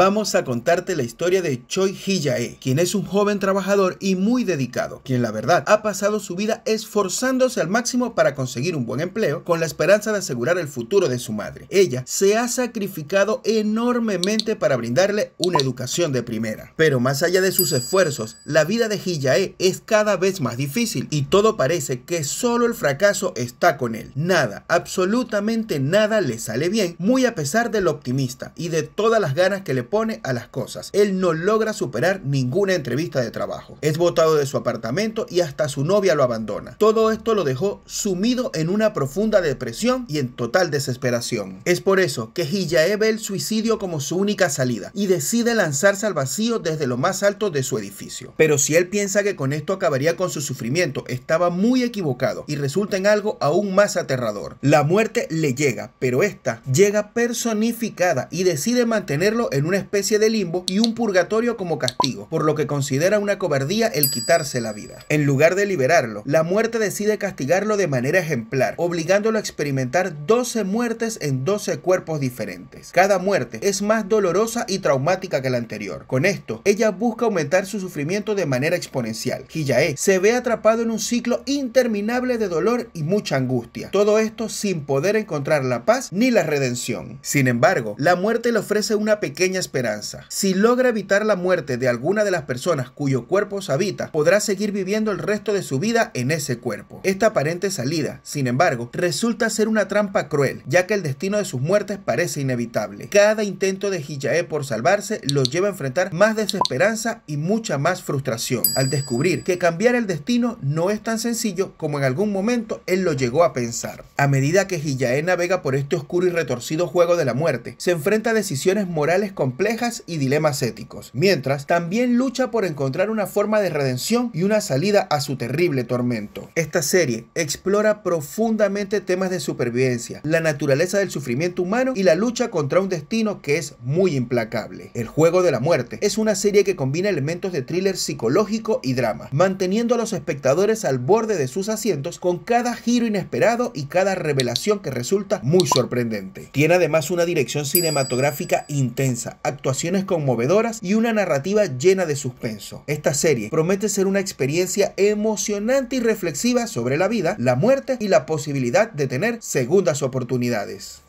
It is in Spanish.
vamos a contarte la historia de Choi Hiyae, quien es un joven trabajador y muy dedicado, quien la verdad ha pasado su vida esforzándose al máximo para conseguir un buen empleo con la esperanza de asegurar el futuro de su madre. Ella se ha sacrificado enormemente para brindarle una educación de primera. Pero más allá de sus esfuerzos, la vida de Hiyae es cada vez más difícil y todo parece que solo el fracaso está con él. Nada, absolutamente nada le sale bien, muy a pesar del optimista y de todas las ganas que le pone a las cosas. Él no logra superar ninguna entrevista de trabajo. Es botado de su apartamento y hasta su novia lo abandona. Todo esto lo dejó sumido en una profunda depresión y en total desesperación. Es por eso que Hijae ve el suicidio como su única salida y decide lanzarse al vacío desde lo más alto de su edificio. Pero si él piensa que con esto acabaría con su sufrimiento, estaba muy equivocado y resulta en algo aún más aterrador. La muerte le llega, pero esta llega personificada y decide mantenerlo en una especie de limbo y un purgatorio como castigo, por lo que considera una cobardía el quitarse la vida. En lugar de liberarlo, la muerte decide castigarlo de manera ejemplar, obligándolo a experimentar 12 muertes en 12 cuerpos diferentes. Cada muerte es más dolorosa y traumática que la anterior. Con esto, ella busca aumentar su sufrimiento de manera exponencial. Hiyae se ve atrapado en un ciclo interminable de dolor y mucha angustia. Todo esto sin poder encontrar la paz ni la redención. Sin embargo, la muerte le ofrece una pequeña esperanza. Si logra evitar la muerte de alguna de las personas cuyo cuerpo se habita, podrá seguir viviendo el resto de su vida en ese cuerpo. Esta aparente salida, sin embargo, resulta ser una trampa cruel, ya que el destino de sus muertes parece inevitable. Cada intento de Hijae por salvarse lo lleva a enfrentar más desesperanza y mucha más frustración, al descubrir que cambiar el destino no es tan sencillo como en algún momento él lo llegó a pensar. A medida que Hijae navega por este oscuro y retorcido juego de la muerte, se enfrenta a decisiones morales con complejas y dilemas éticos, mientras también lucha por encontrar una forma de redención y una salida a su terrible tormento. Esta serie explora profundamente temas de supervivencia, la naturaleza del sufrimiento humano y la lucha contra un destino que es muy implacable. El juego de la muerte es una serie que combina elementos de thriller psicológico y drama, manteniendo a los espectadores al borde de sus asientos con cada giro inesperado y cada revelación que resulta muy sorprendente. Tiene además una dirección cinematográfica intensa, actuaciones conmovedoras y una narrativa llena de suspenso. Esta serie promete ser una experiencia emocionante y reflexiva sobre la vida, la muerte y la posibilidad de tener segundas oportunidades.